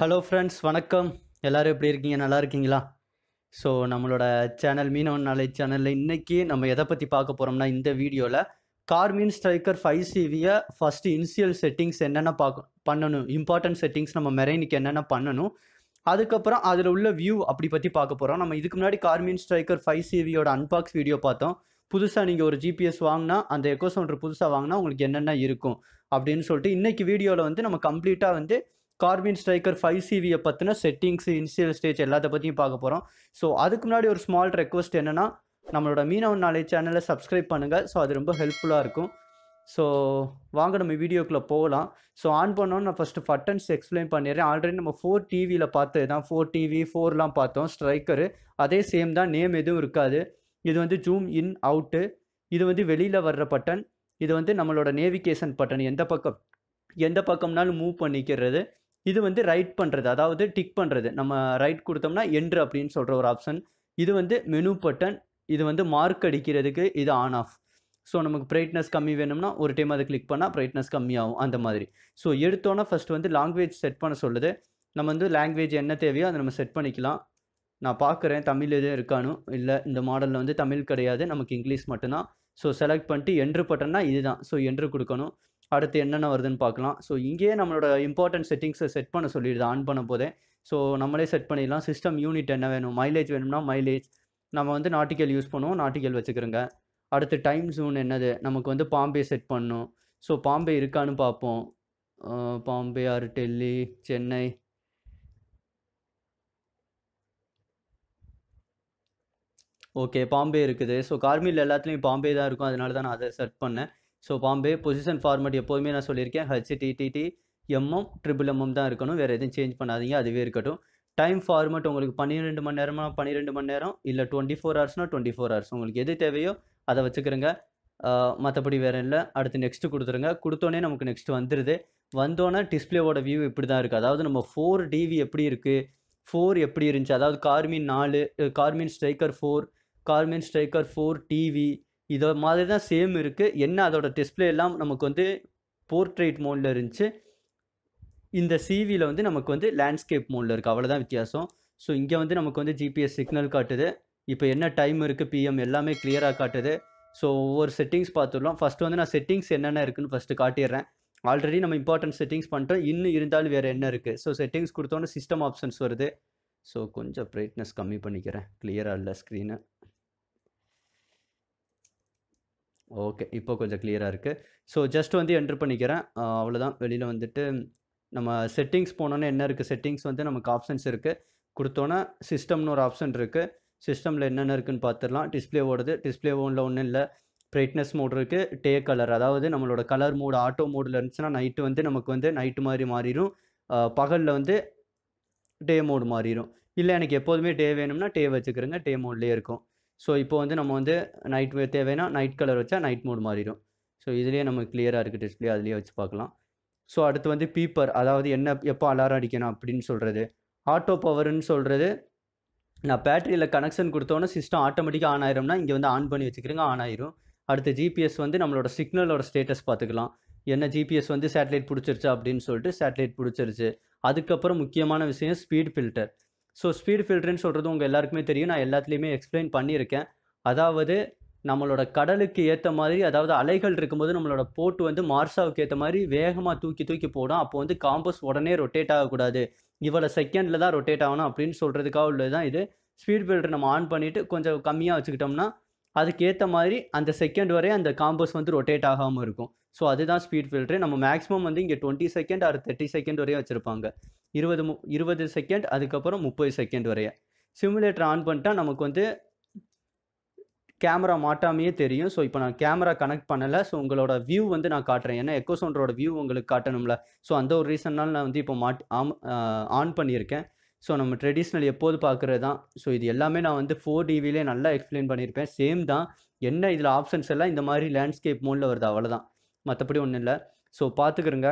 hello friends வணக்கம் எல்லோரும் எப்படி இருக்கீங்க நல்லா இருக்கீங்களா ஸோ நம்மளோட சேனல் மீனவன் நாளை சேனலில் இன்றைக்கி நம்ம எதை பற்றி பார்க்க போகிறோம்னா இந்த வீடியோவில் மீன் ஸ்ட்ரைக்கர் ஃபைவ் சிவியை ஃபஸ்ட்டு இனிஷியல் செட்டிங்ஸ் என்னென்ன பார்க்க பண்ணணும் இம்பார்ட்டன்ட் செட்டிங்ஸ் நம்ம மெரைனுக்கு என்னென்ன பண்ணணும் அதுக்கப்புறம் அதில் உள்ள வியூ அப்படி பற்றி பார்க்க போகிறோம் நம்ம இதுக்கு முன்னாடி மீன் ஸ்ட்ரைக்கர் ஃபைவ் சிவியோட அன்பாக்ஸ் வீடியோ பார்த்தோம் புதுசாக நீங்கள் ஒரு ஜிபிஎஸ் வாங்கினா அந்த எக்கோ சவுண்டர் புதுசாக வாங்கினா உங்களுக்கு என்னென்ன இருக்கும் அப்படின்னு சொல்லிட்டு இன்றைக்கி வீடியோவில் வந்து நம்ம கம்ப்ளீட்டாக வந்து கார்பின் ஸ்ட்ரைக்கர் ஃபைவ் சிவியை பற்றின செட்டிங்ஸ் இனிஷியல் ஸ்டேஜ் எல்லாத்த பற்றியும் பார்க்க போகிறோம் ஸோ அதுக்கு முன்னாடி ஒரு ஸ்மால் ரெக்வஸ்ட் என்னென்னா நம்மளோட மீனவன் நாலேஜ் சேனலை சப்ஸ்கிரைப் பண்ணுங்கள் ஸோ அது ரொம்ப ஹெல்ப்ஃபுல்லாக இருக்கும் ஸோ வாங்க நம்ம வீடியோக்குள்ளே போகலாம் ஸோ ஆன் பண்ணோன்னு நான் ஃபஸ்ட்டு ஃபட்டன்ஸ் எக்ஸ்பிளைன் பண்ணிடுறேன் ஆல்ரெடி நம்ம ஃபோர் டிவியில் பார்த்தது தான் ஃபோர் டிவி ஃபோர்லாம் பார்த்தோம் ஸ்ட்ரைக்கரு அதே சேம் தான் நேம் எதுவும் இருக்காது இது வந்து ஜூம் இன் அவுட்டு இது வந்து வெளியில் வர்ற பட்டன் இது வந்து நம்மளோட நேவிகேஷன் பட்டன் எந்த பக்கம் எந்த பக்கம்னாலும் மூவ் பண்ணிக்கிறது இது வந்து ரைட் பண்ணுறது அதாவது டிக் பண்ணுறது நம்ம ரைட் கொடுத்தோம்னா என்ட்ரு அப்படின்னு சொல்கிற ஒரு ஆப்ஷன் இது வந்து மெனு பட்டன் இது வந்து மார்க் அடிக்கிறதுக்கு இது ஆன் ஆஃப் ஸோ நமக்கு பிரைட்னஸ் கம்மி வேணும்னா ஒரு டைம் அதை கிளிக் பண்ணால் பிரைட்னஸ் கம்மியாகும் அந்த மாதிரி ஸோ எடுத்தோன்னா ஃபஸ்ட் வந்து லாங்குவேஜ் செட் பண்ண சொல்லுது நம்ம வந்து லாங்குவேஜ் என்ன தேவையோ அதை நம்ம செட் பண்ணிக்கலாம் நான் பார்க்குறேன் தமிழ் எதுவும் இருக்கானும் இல்லை இந்த மாடலில் வந்து தமிழ் கிடையாது நமக்கு இங்கிலீஷ் மட்டும்தான் ஸோ செலக்ட் பண்ணிட்டு என்ட்ரு பட்டன்னா இதுதான் ஸோ என்ட்ரு கொடுக்கணும் அடுத்து என்னென்ன வருதுன்னு பார்க்கலாம் ஸோ இங்கேயே நம்மளோட இம்பார்ட்டன்ட் செட்டிங்ஸை செட் பண்ண சொல்லிடுது ஆன் பண்ண போதே ஸோ நம்மளே செட் பண்ணிடலாம் சிஸ்டம் யூனிட் என்ன வேணும் மைலேஜ் வேணும்னா மைலேஜ் நம்ம வந்து நாட்டிக்கல் யூஸ் பண்ணுவோம் நாட்டிக்கல் வச்சுக்கிறோங்க அடுத்து டைம் ஜூன் என்னது நமக்கு வந்து பாம்பே செட் பண்ணும் ஸோ பாம்பே இருக்கான்னு பார்ப்போம் பாம்பே ஆறு டெல்லி சென்னை ஓகே பாம்பே இருக்குது ஸோ கார்மியில் எல்லாத்துலேயும் பாம்பே தான் இருக்கும் அதனால தான் நான் அதை செட் பண்ணேன் ஸோ பாம்பே பொசிஷன் ஃபார்மேட் எப்போதுமே நான் சொல்லியிருக்கேன் ஹெச்டிடிடி எம்எம் ட்ரிபிள் எம்எம் தான் இருக்கணும் வேறு எதுவும் சேஞ்ச் பண்ணாதீங்க அதுவே இருக்கட்டும் டைம் ஃபார்மேட் உங்களுக்கு பன்னிரெண்டு மணி நேரமா பன்னிரெண்டு மணி நேரம் இல்லை டுவெண்ட்டி ஃபோர் ஹவர்ஸ்னால் டுவெண்ட்டி ஃபோர் ஹவர்ஸ் உங்களுக்கு எது தேவையோ அதை வச்சுக்கிறங்க மற்றபடி வேறு இல்லை அடுத்து நெக்ஸ்ட்டு கொடுத்துருங்க கொடுத்தோன்னே நமக்கு நெக்ஸ்ட் வந்துடுது வந்தோன்னே டிஸ்பிளேவோட வியூ இப்படி தான் இருக்குது அதாவது நம்ம ஃபோர் டிவி எப்படி இருக்குது ஃபோர் எப்படி இருந்துச்சு அதாவது கார்மின் நாலு Garmin striker four Garmin striker four TV இதை மாதிரி தான் சேம் இருக்குது என்ன அதோட டிஸ்பிளே எல்லாம் நமக்கு வந்து போர்ட்ரேட் மோடில் இருந்துச்சு இந்த சிவியில் வந்து நமக்கு வந்து லேண்ட்ஸ்கேப் மோடில் இருக்குது அவ்வளோதான் வித்தியாசம் ஸோ இங்கே வந்து நமக்கு வந்து ஜிபிஎஸ் சிக்னல் காட்டுது இப்போ என்ன டைம் இருக்குது பிஎம் எல்லாமே கிளியராக காட்டுது ஸோ ஒவ்வொரு செட்டிங்ஸ் பார்த்துடலாம் ஃபஸ்ட்டு வந்து நான் செட்டிங்ஸ் என்னென்ன இருக்குன்னு ஃபஸ்ட்டு காட்டிடுறேன் ஆல்ரெடி நம்ம இம்பார்ட்டன்ட் செட்டிங்ஸ் பண்ணுறோம் இன்னும் இருந்தாலும் வேறு என்ன இருக்குது ஸோ செட்டிங்ஸ் கொடுத்தோன்னே சிஸ்டம் ஆப்ஷன்ஸ் வருது ஸோ கொஞ்சம் பிரைட்னஸ் கம்மி பண்ணிக்கிறேன் கிளியராக இல்லை ஸ்க்ரீனை ஓகே இப்போ கொஞ்சம் கிளியராக இருக்குது ஸோ ஜஸ்ட் வந்து என்ட்ரு பண்ணிக்கிறேன் அவ்வளோதான் வெளியில் வந்துட்டு நம்ம செட்டிங்ஸ் போனோன்னே என்ன இருக்குது செட்டிங்ஸ் வந்து நமக்கு ஆப்ஷன்ஸ் இருக்குது கொடுத்தோன்னா சிஸ்டம்னு ஒரு ஆப்ஷன் இருக்குது சிஸ்டமில் என்னென்ன இருக்குதுன்னு பார்த்துடலாம் டிஸ்பிளே ஓடுது டிஸ்பிளே ஓனில் ஒன்றும் இல்லை பிரைட்னஸ் மோட் இருக்குது டே கலர் அதாவது நம்மளோட கலர் மோடு ஆட்டோ மோடில் இருந்துச்சுன்னா நைட்டு வந்து நமக்கு வந்து நைட்டு மாதிரி மாறிடும் பகலில் வந்து டே மோடு மாறிடும் இல்லை எனக்கு எப்போதுமே டே வேணும்னா டே வச்சுக்கிறேங்க டே மோட்லேயே இருக்கும் ஸோ இப்போ வந்து நம்ம வந்து நைட் தேவைன்னா நைட் கலர் வச்சா நைட் மோட் மாறிடும் ஸோ இதுலேயே நம்ம கிளியராக இருக்குது டிஸ்பிளே அதுலேயே வச்சு பார்க்கலாம் ஸோ அடுத்து வந்து பீப்பர் அதாவது என்ன எப்போ அலாரம் அடிக்கணும் அப்படின்னு சொல்கிறது ஆட்டோ பவர்னு சொல்கிறது நான் பேட்டரியில் கனெக்ஷன் கொடுத்தோன்னே சிஸ்டம் ஆட்டோமேட்டிக்காக ஆன் ஆயிரும்னா இங்கே வந்து ஆன் பண்ணி வச்சுக்கிறேங்க ஆன் ஆயிரும் அடுத்து ஜிபிஎஸ் வந்து நம்மளோட சிக்னலோட ஸ்டேட்டஸ் பார்த்துக்கலாம் என்ன ஜிபிஎஸ் வந்து சேட்டலைட் பிடிச்சிருச்சா அப்படின்னு சொல்லிட்டு சேட்டலைட் பிடிச்சிருச்சு அதுக்கப்புறம் முக்கியமான விஷயம் ஸ்பீட் ஃபில்டர் ஸோ ஸ்பீடு ஃபில்டர்னு சொல்கிறது உங்கள் எல்லாருக்குமே தெரியும் நான் எல்லாத்துலேயுமே எக்ஸ்பிளைன் பண்ணியிருக்கேன் அதாவது நம்மளோட கடலுக்கு ஏற்ற மாதிரி அதாவது அலைகள் இருக்கும்போது நம்மளோட போட்டு வந்து மார்சாவுக்கு ஏற்ற மாதிரி வேகமாக தூக்கி தூக்கி போடும் அப்போ வந்து காம்பஸ் உடனே ரொட்டேட் ஆகக்கூடாது இவ்வளோ செகண்டில் தான் ரொட்டேட் ஆகணும் அப்படின்னு சொல்கிறதுக்காக உள்ளது தான் இது ஸ்பீட் ஃபில்டர் நம்ம ஆன் பண்ணிவிட்டு கொஞ்சம் கம்மியாக வச்சுக்கிட்டோம்னா அதுக்கு ஏற்ற மாதிரி அந்த செகண்ட் வரை அந்த காம்பஸ் வந்து ரொட்டேட் ஆகாமல் இருக்கும் ஸோ அதுதான் ஸ்பீட் ஃபில்ட்ரு நம்ம மேக்ஸிமம் வந்து இங்கே twenty second or thirty second வரையும் வச்சுருப்பாங்க இருபது மு இருபது செகண்ட் அதுக்கப்புறம் முப்பது செகண்ட் வரைய சிமுலேட்டர் ஆன் பண்ணிட்டா நமக்கு வந்து கேமரா மாட்டாமையே தெரியும் ஸோ இப்போ நான் கேமரா கனெக்ட் பண்ணலை ஸோ உங்களோட வியூ வந்து நான் காட்டுறேன் ஏன்னா எக்கோ சவுண்டரோட வியூ உங்களுக்கு காட்டணும்ல ஸோ அந்த ஒரு ரீசன்னால் நான் வந்து இப்போ மாட் ஆம் ஆன் பண்ணியிருக்கேன் ஸோ நம்ம ட்ரெடிஷ்னல் எப்போது பார்க்குறது தான் ஸோ இது எல்லாமே நான் வந்து ஃபோர் டிவிலே நல்லா எக்ஸ்பிளைன் பண்ணியிருப்பேன் சேம் தான் என்ன இதில் ஆப்ஷன்ஸ் எல்லாம் இந்த மாதிரி லேண்ட்ஸ்கேப் மோனில் வருது அவ்வளோதான் மற்றபடி ஒன்றும் இல்லை ஸோ பார்த்துக்கிறேங்க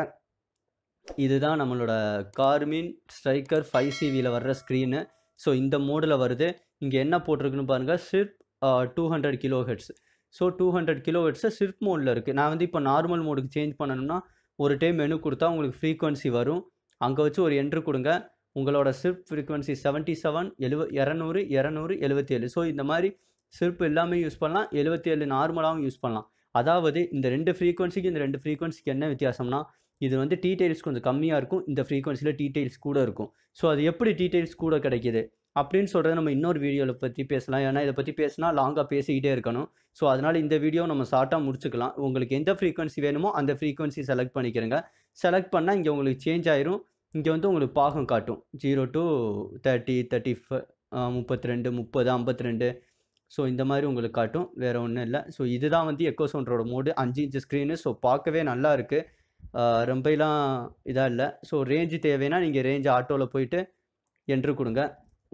இதுதான் நம்மளோட கார்மின் ஸ்ட்ரைக்கர் ஃபைவ் சிவியில் வர்ற ஸ்க்ரீனு ஸோ இந்த மோடில் வருது இங்கே என்ன போட்டிருக்குன்னு பாருங்கள் chirp two hundred kilo hertz so two hundred kilo hertz chirp மோடில் இருக்குது நான் வந்து இப்போ நார்மல் மோடுக்கு சேஞ்ச் பண்ணணும்னா ஒரு டைம் மெனு கொடுத்தா உங்களுக்கு ஃப்ரீக்குவன்சி வரும் அங்கே வச்சு ஒரு என்ட்ரு கொடுங்க உங்களோட சிர்ப் ஃப்ரீக்குவன்சி செவன்ட்டி செவன் எழுவ இரநூறு இரநூறு எழுபத்தி ஏழு ஸோ இந்த மாதிரி சிர்ப் எல்லாமே யூஸ் பண்ணலாம் எழுபத்தி ஏழு நார்மலாகவும் யூஸ் பண்ணலாம் அதாவது இந்த ரெண்டு ஃப்ரீக்குவன்சிக்கு இந்த ரெண்டு ஃப்ரீக்குவன்சிக்கு என்ன வித்தியாசம்னா இது வந்து டீட்டெயில்ஸ் கொஞ்சம் கம்மியாக இருக்கும் இந்த ஃப்ரீக்வன்சியில் டீட்டெயில்ஸ் கூட இருக்கும் ஸோ அது எப்படி டீட்டெயில்ஸ் கூட கிடைக்கிது அப்படின்னு சொல்கிறத நம்ம இன்னொரு வீடியோவில் பற்றி பேசலாம் ஏன்னா இதை பற்றி பேசினா லாங்காக பேசிக்கிட்டே இருக்கணும் ஸோ அதனால் இந்த வீடியோ நம்ம ஷார்ட்டாக முடிச்சுக்கலாம் உங்களுக்கு எந்த ஃப்ரீக்வன்சி வேணுமோ அந்த ஃப்ரீக்வன்சி செலக்ட் பண்ணிக்கிறங்க செலக்ட் பண்ணால் இங்கே உங்களுக்கு சேஞ்ச் ஆயிரும் இங்கே வந்து உங்களுக்கு பாகம் காட்டும் ஜீரோ டு தேர்ட்டி தேர்ட்டி முப்பத்தி ரெண்டு முப்பது ஐம்பத்தி ரெண்டு ஸோ இந்த மாதிரி உங்களுக்கு காட்டும் வேறு ஒன்றும் இல்லை ஸோ இதுதான் வந்து எக்கோ சவுண்டரோட மோடு அஞ்சு இன்ச்சு ஸ்க்ரீனு ஸோ பார்க்கவே நல்லா இருக்குது ரொம்பலாம் இதாக இல்லை ஸோ ரேஞ்சு தேவைன்னா நீங்கள் ரேஞ்சு ஆட்டோவில் போயிட்டு என்ட்ரு கொடுங்க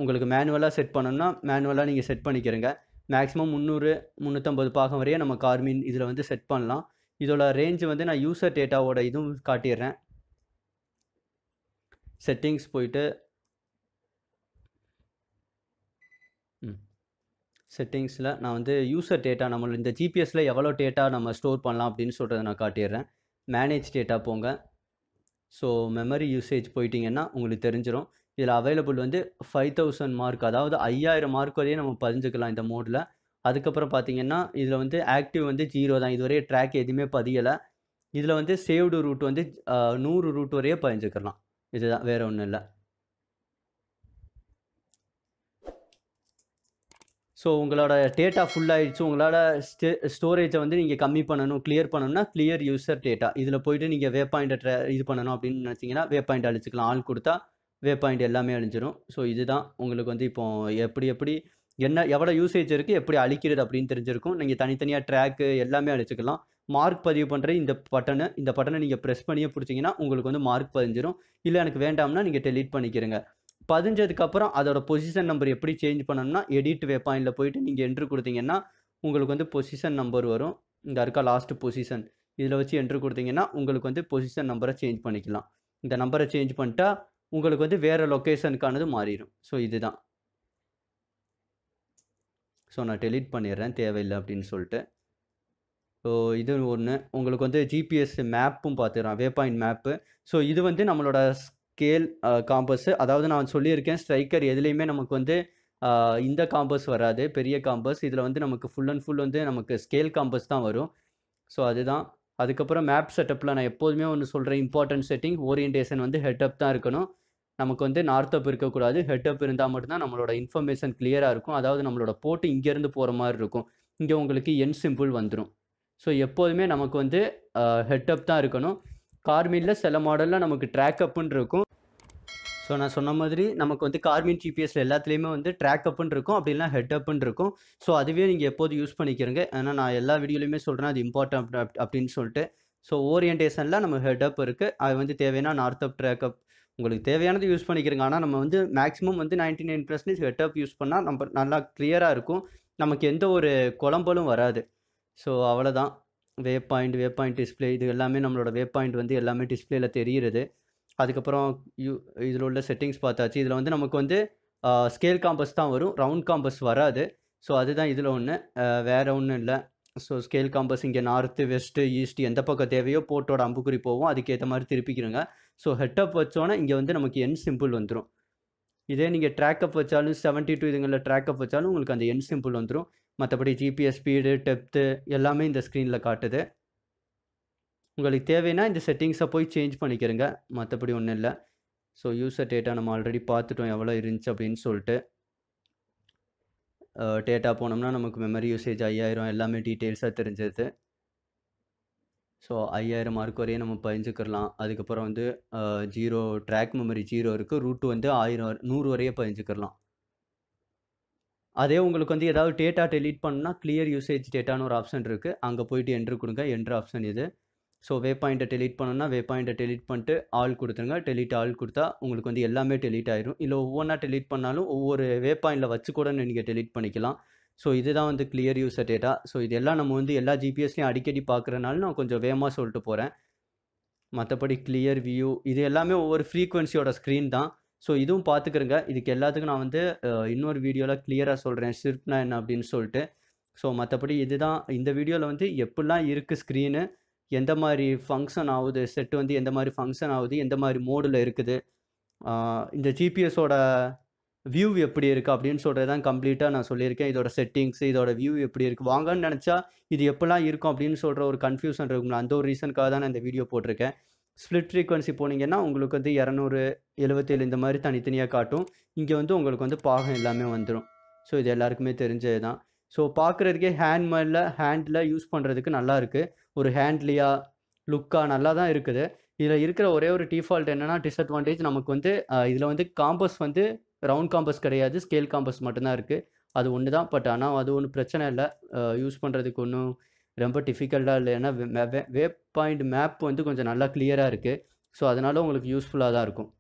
உங்களுக்கு மேனுவலாக செட் பண்ணணும்னா மேனுவலாக நீங்கள் செட் பண்ணிக்கிறங்க மேக்ஸிமம் முந்நூறு முந்நூற்றம்பது பாகம் வரையே நம்ம கார்மின் இதில் வந்து செட் பண்ணலாம் இதோட ரேஞ்சு வந்து நான் யூசர் டேட்டாவோட இதுவும் காட்டிடுறேன் செட்டிங்ஸ் போயிட்டு செட்டிங்ஸில் நான் வந்து யூசர் டேட்டா நம்மளோட இந்த ஜிபிஎஸில் எவ்வளோ டேட்டா நம்ம ஸ்டோர் பண்ணலாம் அப்படின்னு சொல்கிறத நான் காட்டிடுறேன் மேனேஜ் டேட்டா போங்க ஸோ மெமரி யூசேஜ் போயிட்டிங்கன்னா உங்களுக்கு தெரிஞ்சிடும் இதில் அவைலபிள் வந்து ஃபைவ் தௌசண்ட் மார்க் அதாவது ஐயாயிரம் மார்க் வரையும் நம்ம பதிஞ்சுக்கலாம் இந்த மோடில் அதுக்கப்புறம் பார்த்தீங்கன்னா இதில் வந்து ஆக்டிவ் வந்து ஜீரோ தான் இதுவரைய ட்ராக் எதுவுமே பதியலை இதில் வந்து சேவ்டு ரூட் வந்து நூறு ரூட் வரையே பதிஞ்சுக்கலாம் இதுதான் வேறு ஒன்றும் இல்லை ஸோ உங்களோட டேட்டா ஃபுல் ஆயிடுச்சு உங்களோட ஸ்டே ஸ்டோரேஜை வந்து நீங்கள் கம்மி பண்ணணும் கிளியர் பண்ணணும்னா கிளியர் யூசர் டேட்டா இதில் போயிட்டு நீங்கள் வே பாயிண்ட்டை இது பண்ணணும் அப்படின்னு நினச்சிங்கன்னா வே பாயிண்ட் அழிச்சிக்கலாம் ஆள் கொடுத்தா வே பாயிண்ட் எல்லாமே அழிஞ்சிடும் ஸோ இதுதான் உங்களுக்கு வந்து இப்போ எப்படி எப்படி என்ன எவ்வளோ யூசேஜ் இருக்குது எப்படி அழிக்கிறது அப்படின்னு தெரிஞ்சிருக்கும் நீங்கள் தனித்தனியாக ட்ராக்கு எல்லாமே அழிச்சிக்கலாம் மார்க் பதிவு பண்ணுற இந்த பட்டனை இந்த பட்டனை நீங்கள் ப்ரெஸ் பண்ணியே பிடிச்சிங்கன்னா உங்களுக்கு வந்து மார்க் பதிஞ்சிடும் இல்லை எனக்கு வேண்டாம்னா நீங்கள் டெலீட் பண்ணிக்கிறங்க பதிஞ்சதுக்கப்புறம் அதோட பொசிஷன் நம்பர் எப்படி சேஞ்ச் பண்ணணும்னா எடிட் வேப்பாயினில் போயிட்டு நீங்கள் என்ட்ரு கொடுத்தீங்கன்னா உங்களுக்கு வந்து பொசிஷன் நம்பர் வரும் இந்த இருக்கா லாஸ்ட்டு பொசிஷன் இதில் வச்சு என்ட்ரு கொடுத்தீங்கன்னா உங்களுக்கு வந்து பொசிஷன் நம்பரை சேஞ்ச் பண்ணிக்கலாம் இந்த நம்பரை சேஞ்ச் பண்ணிட்டா உங்களுக்கு வந்து வேறு லொக்கேஷனுக்கானது மாறிடும் ஸோ இதுதான் ஸோ நான் டெலிட் பண்ணிடுறேன் தேவையில்லை அப்படின்னு சொல்லிட்டு ஸோ இது ஒன்று உங்களுக்கு வந்து ஜிபிஎஸ் மேப்பும் பார்த்துக்கிறான் வே பாயிண்ட் மேப்பு ஸோ இது வந்து நம்மளோட கேல் காம்பஸ் uh, அதாவது நான் சொல்லியிருக்கேன் ஸ்ட்ரைக்கர் எதுலேயுமே நமக்கு வந்து uh, இந்த காம்பஸ் வராது பெரிய காம்பஸ் இதில் வந்து நமக்கு ஃபுல் அண்ட் ஃபுல் வந்து நமக்கு ஸ்கேல் காம்பஸ் தான் வரும் ஸோ அதுதான் அதுக்கப்புறம் மேப் செட்டப்பில் நான் எப்போதுமே ஒன்று சொல்கிறேன் இம்பார்ட்டன்ட் செட்டிங் ஓரியன்டேஷன் வந்து ஹெட்அப் தான் இருக்கணும் நமக்கு வந்து நார்த்தப் இருக்கக்கூடாது ஹெட்அப் இருந்தால் மட்டும்தான் நம்மளோட இன்ஃபர்மேஷன் கிளியராக இருக்கும் அதாவது நம்மளோட போட்டு இங்கேருந்து போகிற மாதிரி இருக்கும் இங்கே உங்களுக்கு என் சிம்பிள் வந்துடும் ஸோ எப்போதுமே நமக்கு வந்து ஹெட்அப் uh, தான் இருக்கணும் கார்மீனில் சில மாடலில் நமக்கு ட்ராக் அப்புன்னு இருக்கும் ஸோ நான் சொன்ன மாதிரி நமக்கு வந்து கார்மின் ஜிபிஎஸ்ல எல்லாத்துலேயுமே வந்து ட்ராக் அப்புன்னு இருக்கும் அப்படி இல்லைன்னா ஹெட் அப்புன்னு இருக்கும் ஸோ அதுவே நீங்கள் எப்போது யூஸ் பண்ணிக்கிறீங்க ஏன்னா நான் எல்லா வீடியோலையுமே சொல்கிறேன் அது இம்பார்ட்டன்ட் அப்படின்னு சொல்லிட்டு ஸோ ஓரியன்டேஷனில் நம்ம ஹெட் அப் இருக்குது அது வந்து தேவையான நார்த் அப் ட்ராக் அப் உங்களுக்கு தேவையானது யூஸ் பண்ணிக்கிறேங்க ஆனால் நம்ம வந்து மேக்ஸிமம் வந்து ninety nine percentage head up use பண்ணால் நம்ம நல்லா கிளியராக இருக்கும் நமக்கு எந்த ஒரு குழம்பலும் வராது ஸோ அவ்வளோதான் way point way point display இது எல்லாமே நம்மளோட வே பாயிண்ட் வந்து எல்லாமே டிஸ்பிளேயில் தெரிகிறது அதுக்கப்புறம் யூ இதில் உள்ள செட்டிங்ஸ் பார்த்தாச்சு இதில் வந்து நமக்கு வந்து ஸ்கேல் காம்பஸ் தான் வரும் ரவுண்ட் காம்பஸ் வராது ஸோ அதுதான் இதில் ஒன்று வேறு ஒன்றும் இல்லை ஸோ ஸ்கேல் காம்பஸ் இங்கே நார்த்து வெஸ்ட்டு ஈஸ்ட் எந்த பக்கம் தேவையோ போட்டோட அம்புக்குறி போவோம் அதுக்கேற்ற மாதிரி திருப்பிக்கிறோங்க ஸோ ஹெட்டப் வச்சோன்னே இங்கே வந்து நமக்கு என் சிம்பிள் வந்துடும் இதே நீங்கள் ட்ராக்கப் வச்சாலும் செவன்ட்டி டூ இதுங்களில் ட்ராக்கப் வச்சாலும் உங்களுக்கு அந்த என் சிம்பிள் வந்துடும் மற்றபடி ஜிபிஎஸ் ஸ்பீடு டெப்த்து எல்லாமே இந்த ஸ்க்ரீனில் காட்டுது உங்களுக்கு தேவைன்னா இந்த செட்டிங்ஸை போய் சேஞ்ச் பண்ணிக்கிறங்க மற்றபடி ஒன்றும் இல்லை ஸோ யூசர் டேட்டா நம்ம ஆல்ரெடி பார்த்துட்டோம் எவ்வளோ இருந்துச்சு அப்படின்னு சொல்லிட்டு டேட்டா போனோம்னா நமக்கு மெமரி யூசேஜ் ஐயாயிரம் எல்லாமே டீட்டெயில்ஸாக தெரிஞ்சது ஸோ ஐயாயிரம் மார்க் வரையும் நம்ம பதிஞ்சுக்கிறலாம் அதுக்கப்புறம் வந்து ஜீரோ ட்ராக் மெமரி ஜீரோ இருக்குது ரூட்டு வந்து ஆயிரம் நூறு வரையே பதிஞ்சுக்கிறலாம் அதே உங்களுக்கு வந்து ஏதாவது டேட்டா டெலீட் பண்ணால் கிளியர் யூசேஜ் டேட்டான்னு ஒரு ஆப்ஷன் இருக்குது அங்கே போயிட்டு என்ட்ரு கொடுங்க என்ட்ரு ஆப்ஷன் இது ஸோ வே பாயிண்ட்டை டெலிட் பண்ணோம்னா வே பாயிண்ட்டை டெலிட் பண்ணிட்டு ஆள் கொடுத்துருங்க டெலிட் ஆள் கொடுத்தா உங்களுக்கு வந்து எல்லாமே டெலிட் ஆயிரும் இல்லை ஒவ்வொன்றா டெலிட் பண்ணாலும் ஒவ்வொரு வே பாயிண்டில் வச்சு கூட நீங்கள் டெலிட் பண்ணிக்கலாம் ஸோ இதுதான் வந்து கிளியர் யூசர் டேட்டா ஸோ இதெல்லாம் நம்ம வந்து எல்லா ஜிபிஎஸ்லையும் அடிக்கடி பார்க்குறனால நான் கொஞ்சம் வேகமாக சொல்லிட்டு போகிறேன் மற்றபடி கிளியர் வியூ இது எல்லாமே ஒவ்வொரு ஃப்ரீக்வன்சியோட ஸ்க்ரீன் தான் ஸோ இதுவும் பார்த்துக்கிறேங்க இதுக்கு எல்லாத்துக்கும் நான் வந்து இன்னொரு வீடியோவில் கிளியராக சொல்கிறேன் ஷிஃப்ட்னா என்ன அப்படின்னு சொல்லிட்டு ஸோ மற்றபடி இதுதான் இந்த வீடியோவில் வந்து எப்படிலாம் இருக்குது ஸ்க்ரீனு எந்த மாதிரி ஃபங்க்ஷன் ஆகுது செட்டு வந்து எந்த மாதிரி ஃபங்க்ஷன் ஆகுது எந்த மாதிரி மோடில் இருக்குது இந்த ஜிபிஎஸோட வியூ எப்படி இருக்குது அப்படின்னு சொல்கிறது தான் கம்ப்ளீட்டாக நான் சொல்லியிருக்கேன் இதோட செட்டிங்ஸ் இதோட வியூ எப்படி இருக்குது வாங்கன்னு நினச்சா இது எப்படிலாம் இருக்கும் அப்படின்னு சொல்கிற ஒரு கன்ஃபியூஷன் இருக்கும்ல அந்த ஒரு ரீசனுக்காக தான் நான் இந்த வீடியோ போட்டிருக்கேன் ஸ்ப்ளிட் ஃப்ரீக்வன்சி போனீங்கன்னா உங்களுக்கு வந்து இரநூறு எழுபத்தேழு இந்த மாதிரி தனித்தனியாக காட்டும் இங்கே வந்து உங்களுக்கு வந்து பாகம் எல்லாமே வந்துடும் ஸோ இது எல்லாருக்குமே தெரிஞ்சது தான் ஸோ பார்க்குறதுக்கே ஹேண்ட் மேலில் ஹேண்டில் யூஸ் பண்ணுறதுக்கு நல்லா இருக்குது ஒரு ஹேண்ட்லியாக லுக்காக நல்லா தான் இருக்குது இதில் இருக்கிற ஒரே ஒரு டிஃபால்ட் என்னென்னா டிஸ்அட்வான்டேஜ் நமக்கு வந்து இதில் வந்து காம்பஸ் வந்து ரவுண்ட் காம்பஸ் கிடையாது ஸ்கேல் காம்பஸ் மட்டும்தான் இருக்குது அது ஒன்று தான் பட் ஆனால் அது ஒன்றும் பிரச்சனை இல்லை யூஸ் பண்ணுறதுக்கு ஒன்றும் ரொம்ப டிஃபிகல்ட்டாக இல்லை ஏன்னா வே பாயிண்ட் மேப் வந்து கொஞ்சம் நல்லா கிளியராக இருக்குது ஸோ அதனால் உங்களுக்கு யூஸ்ஃபுல்லாக தான் இருக்கும்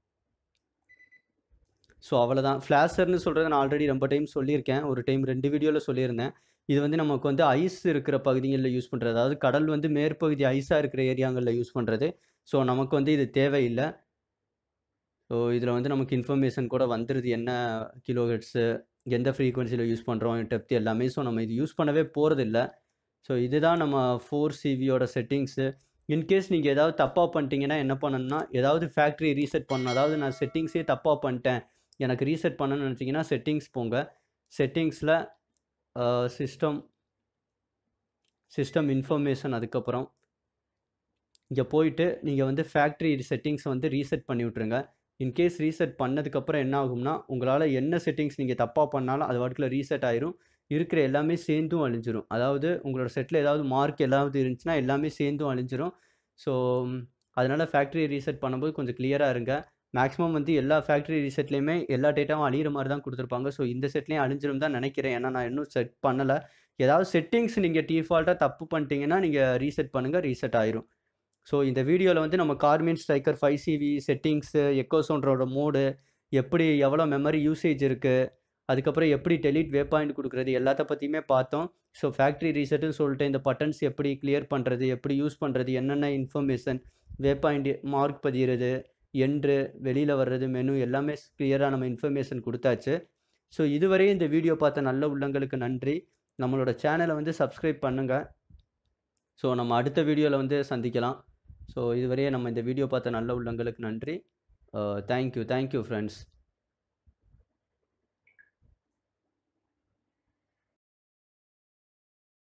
ஸோ அவ்வளோதான் ஃப்ளாஷர்னு சொல்கிறது நான் ஆல்ரெடி ரொம்ப டைம் சொல்லியிருக்கேன் ஒரு டைம் ரெண்டு வீடியோவில் சொல்லியிருந்தேன் இது வந்து நமக்கு வந்து ஐஸ் இருக்கிற பகுதிகளில் யூஸ் பண்ணுறது அதாவது கடல் வந்து மேற்பகுதி ஐஸாக இருக்கிற ஏரியாங்களில் யூஸ் பண்ணுறது ஸோ நமக்கு வந்து இது தேவையில்லை ஸோ இதில் வந்து நமக்கு இன்ஃபர்மேஷன் கூட வந்துடுது என்ன கிலோஹெட்ஸு எந்த ஃப்ரீக்குவென்சியில் யூஸ் பண்ணுறோம் டெப்த் எல்லாமே ஸோ நம்ம இது யூஸ் பண்ணவே போகிறதில்ல ஸோ இதுதான் நம்ம ஃபோர் சிவியோட செட்டிங்ஸு இன்கேஸ் நீங்கள் ஏதாவது தப்பாக பண்ணிட்டீங்கன்னா என்ன பண்ணணும்னா ஏதாவது ஃபேக்ட்ரி ரீசெட் பண்ணணும் அதாவது நான் செட்டிங்ஸே தப்பாக பண்ணிட்டேன் எனக்கு ரீசெட் பண்ணணும்னு நினச்சிங்கன்னா செட்டிங்ஸ் போங்க செட்டிங்ஸில் சிஸ்டம் சிஸ்டம் இன்ஃபர்மேஷன் அதுக்கப்புறம் இங்கே போயிட்டு நீங்கள் வந்து ஃபேக்ட்ரி செட்டிங்ஸ் வந்து ரீசெட் பண்ணி விட்ருங்க இன்கேஸ் ரீசெட் பண்ணதுக்கப்புறம் என்ன ஆகும்னா உங்களால் என்ன செட்டிங்ஸ் நீங்கள் தப்பாக பண்ணாலும் அது வாட்டில் ரீசெட் ஆயிரும் இருக்கிற எல்லாமே சேர்ந்தும் அழிஞ்சிரும் அதாவது உங்களோட செட்டில் ஏதாவது மார்க் ஏதாவது இருந்துச்சுன்னா எல்லாமே சேர்ந்தும் அழிஞ்சிரும் ஸோ அதனால் ஃபேக்ட்ரி ரீசெட் பண்ணும்போது கொஞ்சம் கிளியராக இருங்க மேக்ஸிமம் வந்து எல்லா ஃபேக்ட்ரி ரீசெட்லேயுமே எல்லா டேட்டாவும் அழிகிற மாதிரி தான் கொடுத்துருப்பாங்க ஸோ இந்த செட்லேயும் அழிஞ்சிரும் தான் நினைக்கிறேன் ஏன்னா நான் இன்னும் செட் பண்ணலை ஏதாவது செட்டிங்ஸ் நீங்கள் டிஃபால்ட்டாக தப்பு பண்ணிட்டீங்கன்னா நீங்கள் ரீசெட் பண்ணுங்கள் ரீசெட் ஆயிரும் ஸோ இந்த வீடியோவில் வந்து நம்ம Garmin striker five CV settings எக்கோசோன்றோட மோடு எப்படி எவ்வளோ மெமரி யூசேஜ் இருக்குது அதுக்கப்புறம் எப்படி டெலிட் வே பாயிண்ட் கொடுக்குறது எல்லாத்த பற்றியுமே பார்த்தோம் ஸோ ஃபேக்ட்ரி ரீசெட்டுன்னு சொல்லிட்டு இந்த பட்டன்ஸ் எப்படி கிளியர் பண்ணுறது எப்படி யூஸ் பண்ணுறது என்னென்ன இன்ஃபர்மேஷன் வே பாயிண்ட் மார்க் பதிகிறது என்று வெளியில் வர்றது மெனு எல்லாமே கிளியராக நம்ம இன்ஃபர்மேஷன் கொடுத்தாச்சு ஸோ இதுவரையும் இந்த வீடியோ பார்த்த நல்ல உள்ளங்களுக்கு நன்றி நம்மளோட சேனலை வந்து சப்ஸ்கிரைப் பண்ணுங்கள் ஸோ நம்ம அடுத்த வீடியோவில் வந்து சந்திக்கலாம் ஸோ இதுவரையே நம்ம இந்த வீடியோ பார்த்த நல்ல உள்ளங்களுக்கு நன்றி தேங்க்யூ தேங்க்யூ ஃப்ரெண்ட்ஸ்